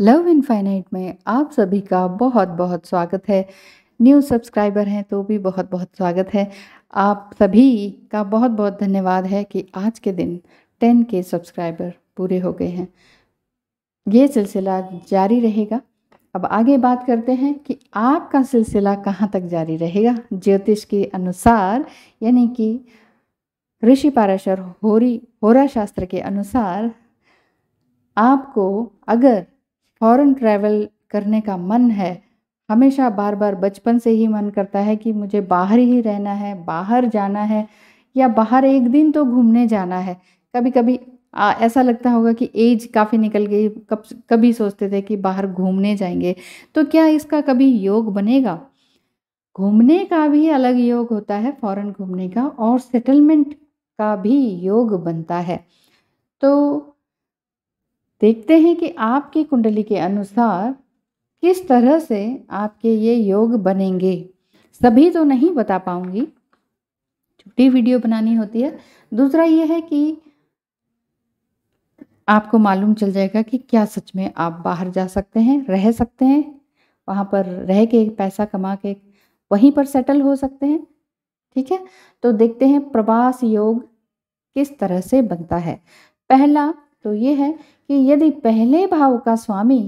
love infinite में आप सभी का बहुत बहुत स्वागत है न्यू सब्सक्राइबर हैं तो भी बहुत बहुत स्वागत है आप सभी का बहुत बहुत धन्यवाद है कि आज के दिन टेन के सब्सक्राइबर पूरे हो गए हैं ये सिलसिला जारी रहेगा अब आगे बात करते हैं कि आपका सिलसिला कहाँ तक जारी रहेगा ज्योतिष के अनुसार यानी कि ऋषि पाराशर होरी होरा शास्त्र के अनुसार आपको अगर फ़ॉरेन ट्रैवल करने का मन है हमेशा बार बार बचपन से ही मन करता है कि मुझे बाहर ही रहना है बाहर जाना है या बाहर एक दिन तो घूमने जाना है कभी कभी आ, ऐसा लगता होगा कि एज काफ़ी निकल गई कब कभी सोचते थे कि बाहर घूमने जाएंगे तो क्या इसका कभी योग बनेगा घूमने का भी अलग योग होता है फॉरेन घूमने का और सेटलमेंट का भी योग बनता है तो देखते हैं कि आपकी कुंडली के अनुसार किस तरह से आपके ये योग बनेंगे सभी तो नहीं बता पाऊंगी छोटी वीडियो बनानी होती है दूसरा ये है कि आपको मालूम चल जाएगा कि क्या सच में आप बाहर जा सकते हैं रह सकते हैं वहाँ पर रह के पैसा कमा के वहीं पर सेटल हो सकते हैं ठीक है तो देखते हैं प्रवास योग किस तरह से बनता है पहला तो ये है कि यदि पहले भाव का स्वामी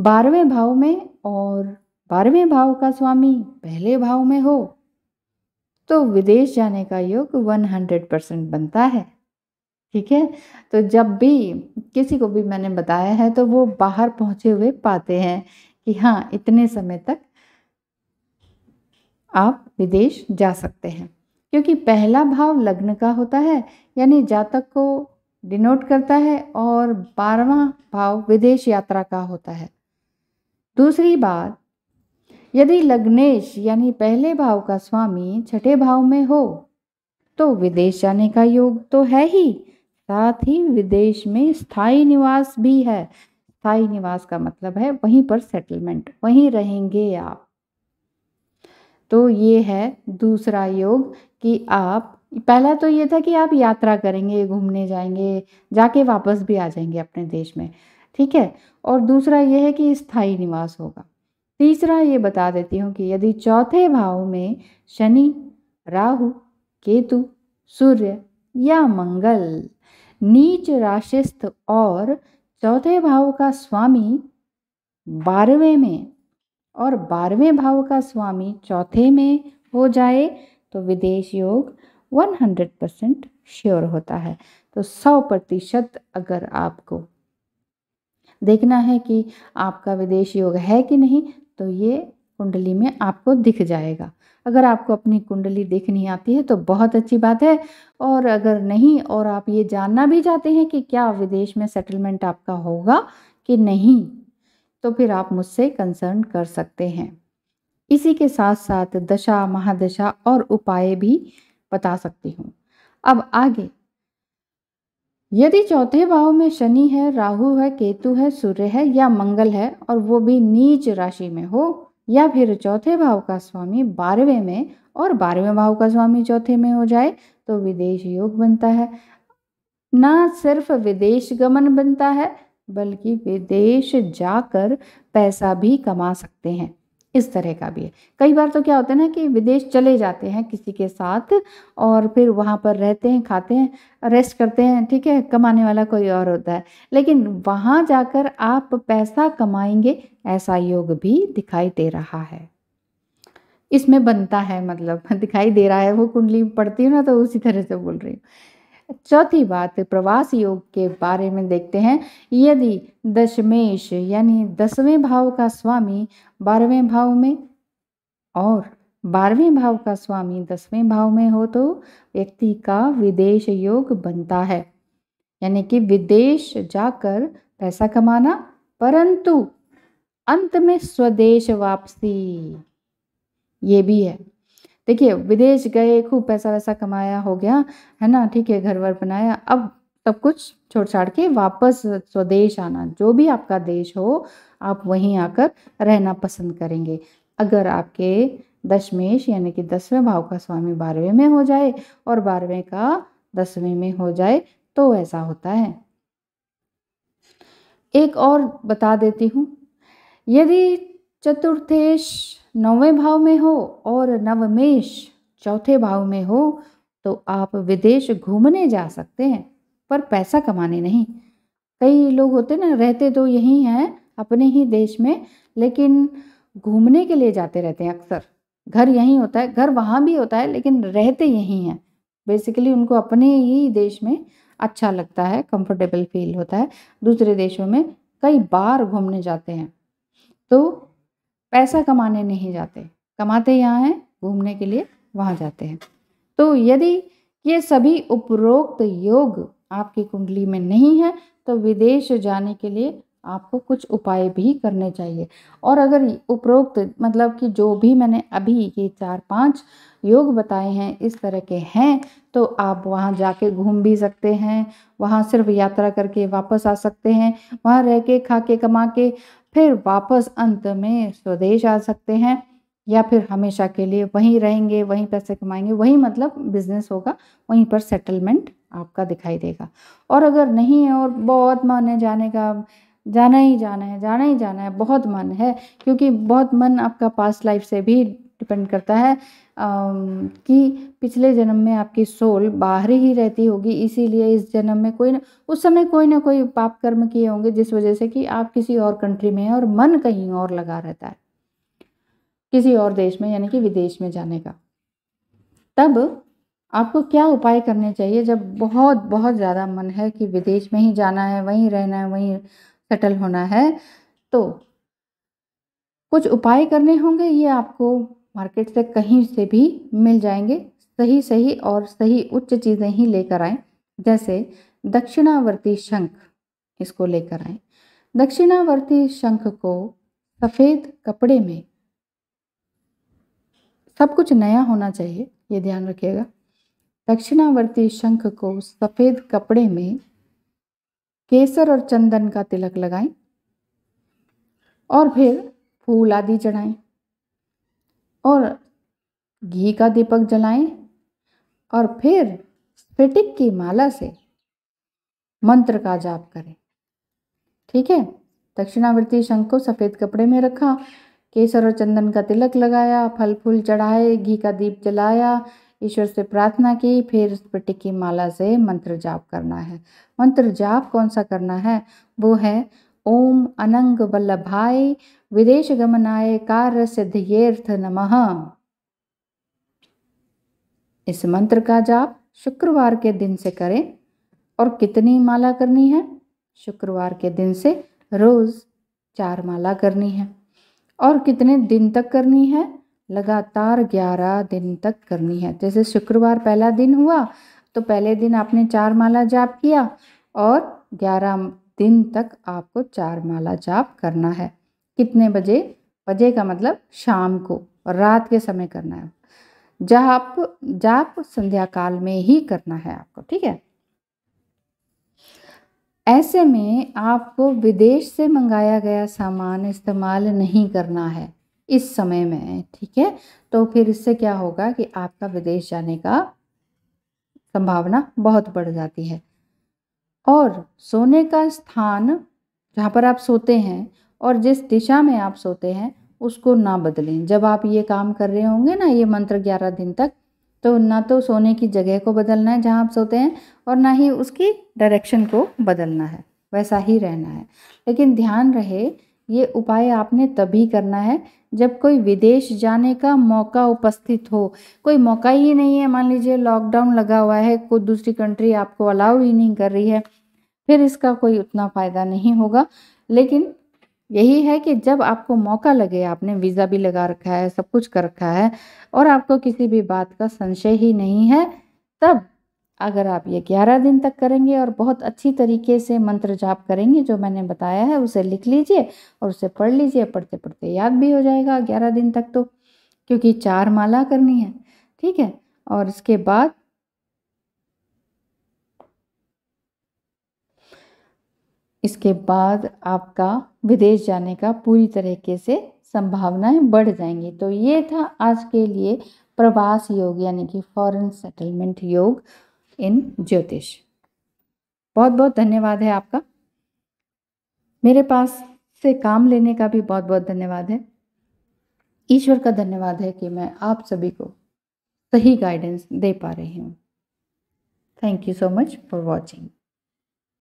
बारहवें भाव में और बारहवें भाव का स्वामी पहले भाव में हो तो विदेश जाने का योग 100 परसेंट बनता है ठीक है तो जब भी किसी को भी मैंने बताया है तो वो बाहर पहुंचे हुए पाते हैं कि हाँ इतने समय तक आप विदेश जा सकते हैं क्योंकि पहला भाव लग्न का होता है यानी जातक को डिनोट करता है और बारवा भाव विदेश यात्रा का होता है दूसरी बात यदि लग्नेश यानी पहले भाव का स्वामी छठे भाव में हो तो विदेश जाने का योग तो है ही साथ ही विदेश में स्थायी निवास भी है स्थायी निवास का मतलब है वहीं पर सेटलमेंट वहीं रहेंगे आप तो ये है दूसरा योग कि आप पहला तो ये था कि आप यात्रा करेंगे घूमने जाएंगे जाके वापस भी आ जाएंगे अपने देश में ठीक है और दूसरा ये है कि स्थायी निवास होगा तीसरा ये बता देती हूँ कि यदि चौथे भाव में शनि राहु केतु सूर्य या मंगल नीच राशिस्थ और चौथे भाव का स्वामी बारहवें में और बारहवें भाव का स्वामी चौथे में हो जाए तो विदेश योग 100 परसेंट श्योर होता है तो 100 प्रतिशत अगर आपको देखना है कि आपका विदेश योग है कि नहीं तो ये कुंडली में आपको दिख जाएगा अगर आपको अपनी कुंडली देखनी आती है तो बहुत अच्छी बात है और अगर नहीं और आप ये जानना भी चाहते हैं कि क्या विदेश में सेटलमेंट आपका होगा कि नहीं तो फिर आप मुझसे कंसर्न कर सकते हैं इसी के साथ साथ दशा महादशा और उपाय भी बता सकती हूँ अब आगे यदि चौथे भाव में शनि है राहु है केतु है सूर्य है या मंगल है और वो भी नीच राशि में हो या फिर चौथे भाव का स्वामी बारहवें में और बारहवें भाव का स्वामी चौथे में हो जाए तो विदेश योग बनता है ना सिर्फ विदेश गमन बनता है बल्कि विदेश जाकर पैसा भी कमा सकते हैं इस तरह का भी है कई बार तो क्या होता है ना कि विदेश चले जाते हैं किसी के साथ और फिर वहाँ पर रहते हैं खाते हैं रेस्ट करते हैं ठीक है कमाने वाला कोई और होता है लेकिन वहाँ जाकर आप पैसा कमाएंगे ऐसा योग भी दिखाई दे रहा है इसमें बनता है मतलब दिखाई दे रहा है वो कुंडली पढ़ती हूँ ना तो उसी तरह से बोल रही हूँ चौथी बात प्रवास योग के बारे में देखते हैं यदि दशमेश यानी दसवें भाव का स्वामी बारहवें भाव में और बारहवें भाव का स्वामी दसवें भाव में हो तो व्यक्ति का विदेश योग बनता है यानी कि विदेश जाकर पैसा कमाना परंतु अंत में स्वदेश वापसी ये भी है देखिए विदेश गए खूब पैसा वैसा कमाया हो गया है ना ठीक है घर वर बनाया अब सब कुछ छोड़ छाड़ के वापस स्वदेश आना जो भी आपका देश हो आप वहीं आकर रहना पसंद करेंगे अगर आपके दशमेश यानी कि दसवें भाव का स्वामी बारहवें में हो जाए और बारहवें का दसवें में हो जाए तो ऐसा होता है एक और बता देती हूँ यदि चतुर्थेश नौवें भाव में हो और नवमेश चौथे भाव में हो तो आप विदेश घूमने जा सकते हैं पर पैसा कमाने नहीं कई लोग होते ना रहते तो यहीं हैं अपने ही देश में लेकिन घूमने के लिए जाते रहते हैं अक्सर घर यहीं होता है घर वहाँ भी होता है लेकिन रहते यहीं हैं बेसिकली उनको अपने ही देश में अच्छा लगता है कंफर्टेबल फील होता है दूसरे देशों में कई बार घूमने जाते हैं तो पैसा कमाने नहीं जाते कमाते यहाँ हैं घूमने के लिए वहाँ जाते हैं तो यदि ये सभी उपरोक्त योग आपकी कुंडली में नहीं है तो विदेश जाने के लिए आपको कुछ उपाय भी करने चाहिए और अगर उपरोक्त मतलब कि जो भी मैंने अभी ये चार पांच योग बताए हैं इस तरह के हैं तो आप वहाँ जाके घूम भी सकते हैं वहाँ सिर्फ यात्रा करके वापस आ सकते हैं वहाँ रह के खा के कमा के फिर वापस अंत में स्वदेश आ सकते हैं या फिर हमेशा के लिए वहीं रहेंगे वहीं पैसे कमाएंगे वहीं मतलब बिजनेस होगा वहीं पर सेटलमेंट आपका दिखाई देगा और अगर नहीं है और बहुत मन है जाने का जाना ही जाना है जाना ही जाना है बहुत मन है क्योंकि बहुत मन आपका पास्ट लाइफ से भी डिपेंड करता है कि पिछले जन्म में आपकी सोल बाहर ही रहती होगी इसीलिए इस जन्म में कोई ना उस समय कोई ना कोई पाप कर्म किए होंगे जिस वजह से कि आप किसी और कंट्री में हैं और मन कहीं और लगा रहता है किसी और देश में यानी कि विदेश में जाने का तब आपको क्या उपाय करने चाहिए जब बहुत बहुत ज़्यादा मन है कि विदेश में ही जाना है वहीं रहना है वहीं सेटल होना है तो कुछ उपाय करने होंगे ये आपको मार्केट से कहीं से भी मिल जाएंगे सही सही और सही उच्च चीज़ें ही लेकर आएँ जैसे दक्षिणावर्ती शंख इसको लेकर आएँ दक्षिणावर्ती शंख को सफ़ेद कपड़े में सब कुछ नया होना चाहिए ये ध्यान रखिएगा दक्षिणावर्ती शंख को सफ़ेद कपड़े में केसर और चंदन का तिलक लगाएं और फिर फूल आदि चढ़ाएं और घी का दीपक जलाएं और फिर स्फटिक की माला से मंत्र का जाप करें ठीक है दक्षिणावृत्ति शंख को सफ़ेद कपड़े में रखा केसर और चंदन का तिलक लगाया फल फूल चढ़ाए घी का दीप जलाया ईश्वर से प्रार्थना की फिर स्फटिक की माला से मंत्र जाप करना है मंत्र जाप कौन सा करना है वो है ओम अनंग वल्लभाय विदेश गमनाय कार्य सिद्धियेर्थ नम इस मंत्र का जाप शुक्रवार के दिन से करें और कितनी माला करनी है शुक्रवार के दिन से रोज़ चार माला करनी है और कितने दिन तक करनी है लगातार ग्यारह दिन तक करनी है जैसे शुक्रवार पहला दिन हुआ तो पहले दिन आपने चार माला जाप किया और ग्यारह दिन तक आपको चार माला जाप करना है कितने बजे बजे का मतलब शाम को और रात के समय करना है जाप जाप संध्या काल में ही करना है आपको ठीक है ऐसे में आपको विदेश से मंगाया गया सामान इस्तेमाल नहीं करना है इस समय में ठीक है तो फिर इससे क्या होगा कि आपका विदेश जाने का संभावना बहुत बढ़ जाती है और सोने का स्थान जहाँ पर आप सोते हैं और जिस दिशा में आप सोते हैं उसको ना बदलें जब आप ये काम कर रहे होंगे ना ये मंत्र ग्यारह दिन तक तो ना तो सोने की जगह को बदलना है जहाँ आप सोते हैं और ना ही उसकी डायरेक्शन को बदलना है वैसा ही रहना है लेकिन ध्यान रहे ये उपाय आपने तभी करना है जब कोई विदेश जाने का मौका उपस्थित हो कोई मौका ही नहीं है मान लीजिए लॉकडाउन लगा हुआ है कोई दूसरी कंट्री आपको अलाउ ही नहीं कर रही है फिर इसका कोई उतना फ़ायदा नहीं होगा लेकिन यही है कि जब आपको मौका लगे आपने वीज़ा भी लगा रखा है सब कुछ कर रखा है और आपको किसी भी बात का संशय ही नहीं है तब अगर आप ये ग्यारह दिन तक करेंगे और बहुत अच्छी तरीके से मंत्र जाप करेंगे जो मैंने बताया है उसे लिख लीजिए और उसे पढ़ लीजिए पढ़ते पढ़ते याद भी हो जाएगा ग्यारह दिन तक तो क्योंकि चार माला करनी है ठीक है और इसके बाद इसके बाद आपका विदेश जाने का पूरी तरीके से संभावनाएं बढ़ जाएंगी तो ये था आज के लिए प्रवास योग यानी कि फॉरेन सेटलमेंट योग इन ज्योतिष बहुत बहुत धन्यवाद है आपका मेरे पास से काम लेने का भी बहुत बहुत धन्यवाद है ईश्वर का धन्यवाद है कि मैं आप सभी को सही गाइडेंस दे पा रही हूँ thank you so much for watching